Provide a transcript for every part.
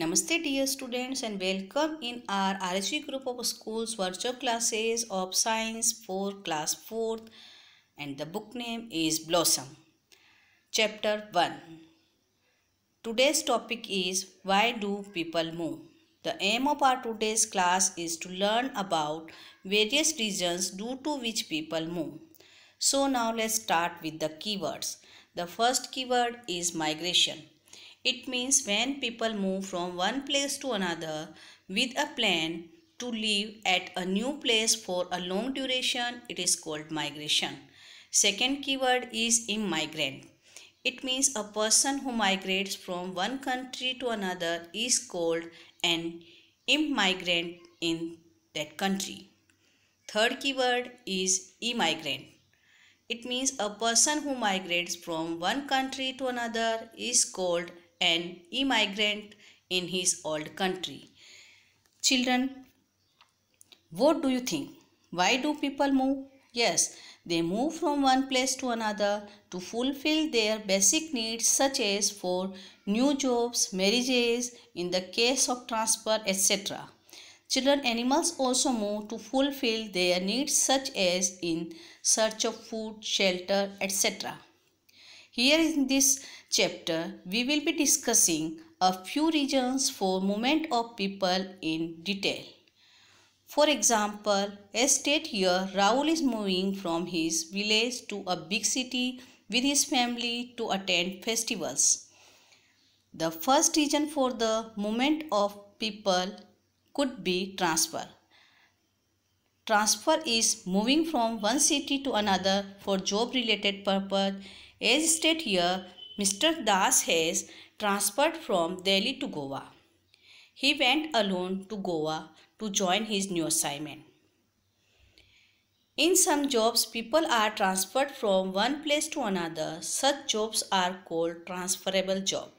Namaste dear students and welcome in our RSG group of schools virtual classes of science for class 4th and the book name is Blossom. Chapter 1 Today's topic is Why Do People Move? The aim of our today's class is to learn about various reasons due to which people move. So now let's start with the keywords. The first keyword is migration. It means when people move from one place to another with a plan to live at a new place for a long duration, it is called migration. Second keyword is immigrant. It means a person who migrates from one country to another is called an immigrant in that country. Third keyword is immigrant. It means a person who migrates from one country to another is called an immigrant in his old country. Children, what do you think? Why do people move? Yes, they move from one place to another to fulfill their basic needs such as for new jobs, marriages, in the case of transfer, etc. Children animals also move to fulfill their needs such as in search of food, shelter, etc. Here in this chapter, we will be discussing a few reasons for movement of people in detail. For example, as state here, Raul is moving from his village to a big city with his family to attend festivals. The first reason for the movement of people could be transfer. Transfer is moving from one city to another for job related purpose as stated here, Mr. Das has transferred from Delhi to Goa. He went alone to Goa to join his new assignment. In some jobs, people are transferred from one place to another. Such jobs are called transferable job.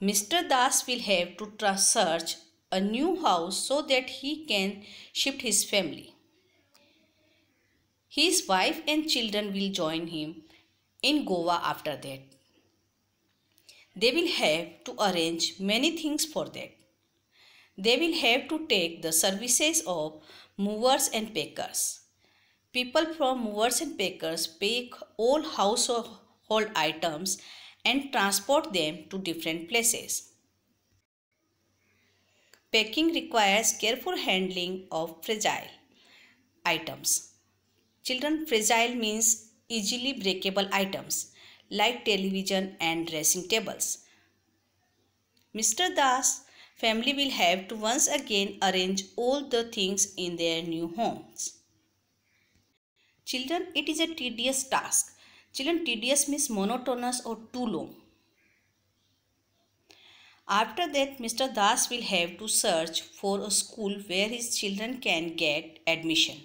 Mr. Das will have to search a new house so that he can shift his family. His wife and children will join him in Goa after that. They will have to arrange many things for that. They will have to take the services of movers and packers. People from movers and packers pack all household items and transport them to different places. Packing requires careful handling of fragile items. Children, fragile means easily breakable items like television and dressing tables. Mr. Das family will have to once again arrange all the things in their new homes. Children, it is a tedious task. Children, tedious means monotonous or too long. After that, Mr. Das will have to search for a school where his children can get admission.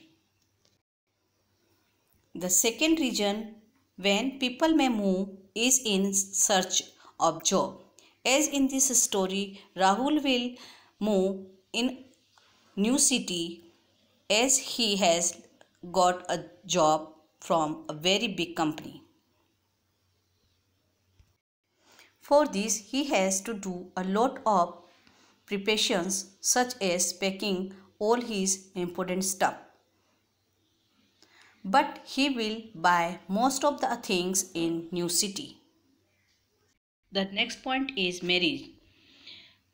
The second reason when people may move is in search of job. As in this story, Rahul will move in new city as he has got a job from a very big company. For this, he has to do a lot of preparations such as packing all his important stuff but he will buy most of the things in new city. The next point is marriage.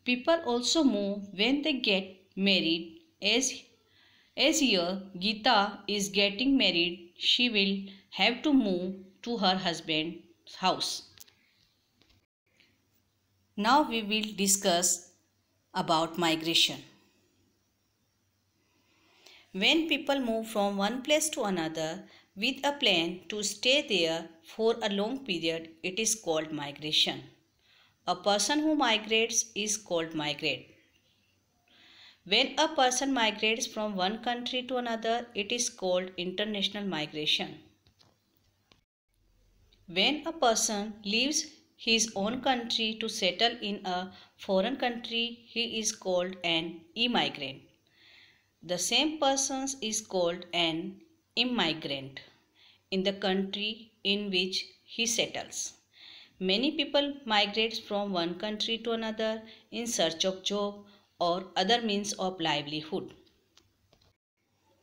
People also move when they get married as as here Gita is getting married she will have to move to her husband's house. Now we will discuss about migration when people move from one place to another with a plan to stay there for a long period, it is called migration. A person who migrates is called migrate. When a person migrates from one country to another, it is called international migration. When a person leaves his own country to settle in a foreign country, he is called an emigrant. The same person is called an immigrant in the country in which he settles. Many people migrate from one country to another in search of job or other means of livelihood.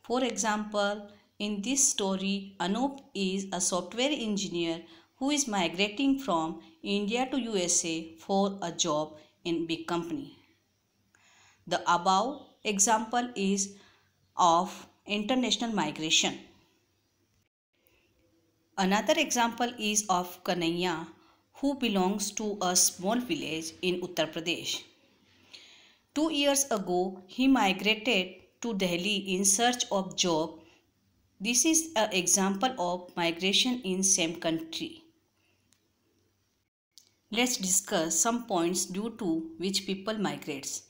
For example, in this story, Anup is a software engineer who is migrating from India to USA for a job in big company. The above example is of international migration. Another example is of Kanaiya who belongs to a small village in Uttar Pradesh. Two years ago, he migrated to Delhi in search of job. This is an example of migration in same country. Let's discuss some points due to which people migrates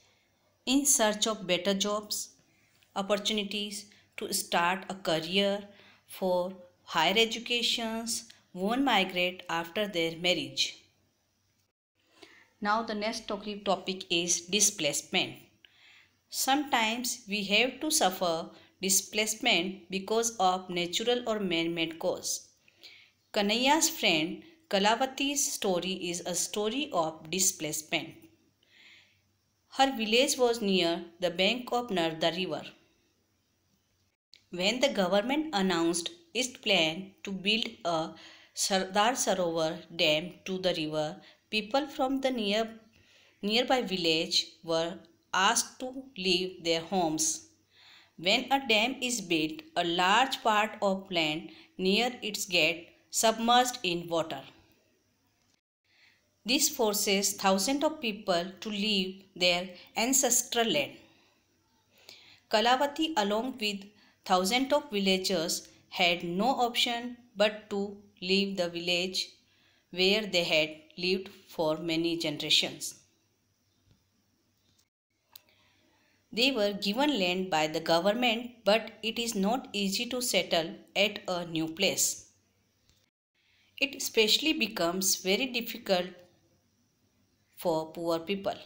in search of better jobs, opportunities to start a career for higher educations won't migrate after their marriage. Now the next topic is displacement. Sometimes we have to suffer displacement because of natural or man-made cause. Kanaya's friend Kalavati's story is a story of displacement. Her village was near the bank of Narda river. When the government announced its plan to build a Sardar Sarovar dam to the river, people from the near, nearby village were asked to leave their homes. When a dam is built, a large part of land near its gate submerged in water. This forces thousands of people to leave their ancestral land. Kalavati along with thousands of villagers had no option but to leave the village where they had lived for many generations. They were given land by the government but it is not easy to settle at a new place. It especially becomes very difficult for poor people.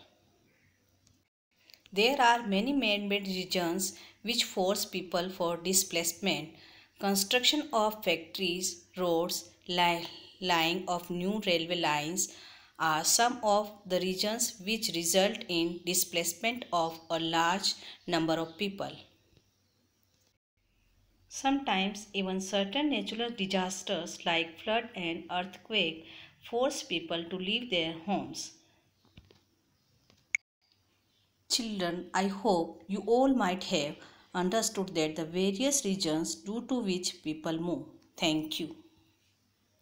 There are many man-made regions which force people for displacement. Construction of factories, roads, laying of new railway lines are some of the regions which result in displacement of a large number of people. Sometimes even certain natural disasters like flood and earthquake force people to leave their homes. Children, I hope you all might have understood that the various reasons due to which people move. Thank you.